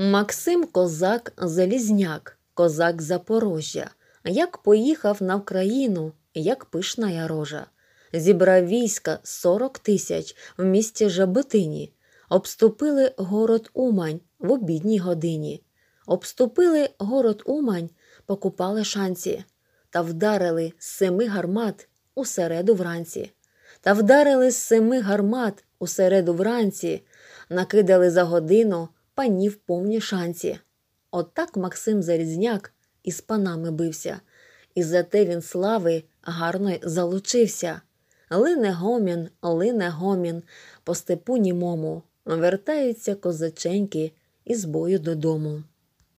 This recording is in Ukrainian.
Максим козак Залізняк, козак Запорожжя, як поїхав на Вкраїну, як пишна я рожа. Зібрав війська 40 тисяч в місті Жабетині, обступили город Умань в обідній годині. Обступили город Умань, покупали шанці та вдарили з семи гармат у середу вранці. Та вдарили з семи гармат у середу вранці, накидали за годину панів повні шанці. Отак От Максим Зарізняк із панами бився, і зате він слави гарно залучився. Лине гомін, лине гомін, по степу німому, вертаються козаченьки із бою додому.